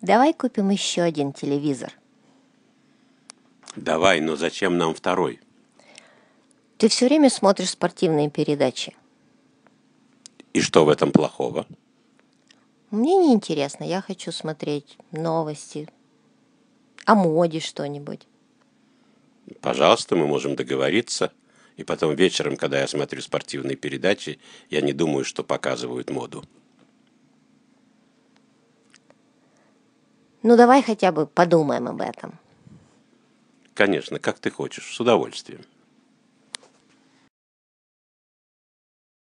Давай купим еще один телевизор. Давай, но зачем нам второй? Ты все время смотришь спортивные передачи. И что в этом плохого? Мне не интересно, я хочу смотреть новости, о моде что-нибудь. Пожалуйста, мы можем договориться. И потом вечером, когда я смотрю спортивные передачи, я не думаю, что показывают моду. Ну давай хотя бы подумаем об этом. Конечно, как ты хочешь, с удовольствием.